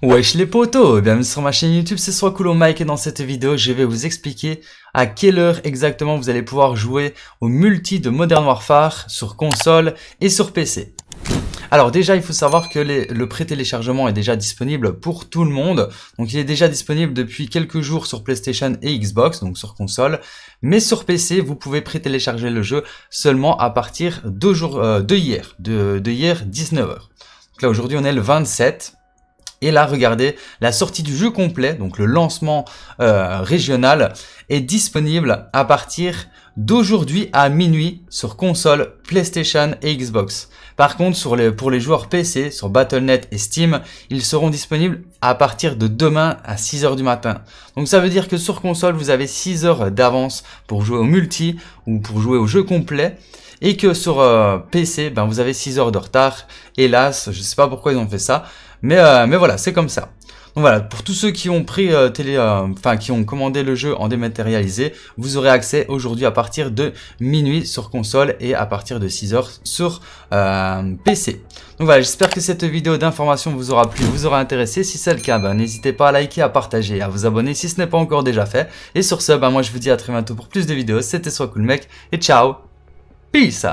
Wesh les potos, bienvenue sur ma chaîne YouTube, c'est soit cool Mike et dans cette vidéo je vais vous expliquer à quelle heure exactement vous allez pouvoir jouer au multi de Modern Warfare sur console et sur PC. Alors déjà, il faut savoir que le pré-téléchargement est déjà disponible pour tout le monde. Donc il est déjà disponible depuis quelques jours sur PlayStation et Xbox, donc sur console. Mais sur PC, vous pouvez pré-télécharger le jeu seulement à partir de, euh, de hier, de, de hier 19h. Donc là aujourd'hui on est le 27. Et là, regardez, la sortie du jeu complet, donc le lancement euh, régional, est disponible à partir d'aujourd'hui à minuit sur console, PlayStation et Xbox. Par contre, pour les joueurs PC, sur Battle.net et Steam, ils seront disponibles à partir de demain à 6h du matin. Donc ça veut dire que sur console, vous avez 6 heures d'avance pour jouer au multi ou pour jouer au jeu complet. Et que sur euh, PC, ben, vous avez 6 heures de retard. Hélas, je ne sais pas pourquoi ils ont fait ça. Mais, euh, mais voilà, c'est comme ça. Donc voilà, pour tous ceux qui ont pris euh, télé, euh, enfin qui ont commandé le jeu en dématérialisé, vous aurez accès aujourd'hui à partir de minuit sur console et à partir de 6 h sur euh, PC. Donc voilà, j'espère que cette vidéo d'information vous aura plu, vous aura intéressé. Si c'est le cas, ben, n'hésitez pas à liker, à partager, à vous abonner si ce n'est pas encore déjà fait. Et sur ce, ben, moi je vous dis à très bientôt pour plus de vidéos. C'était Soit Cool Mec et ciao Peace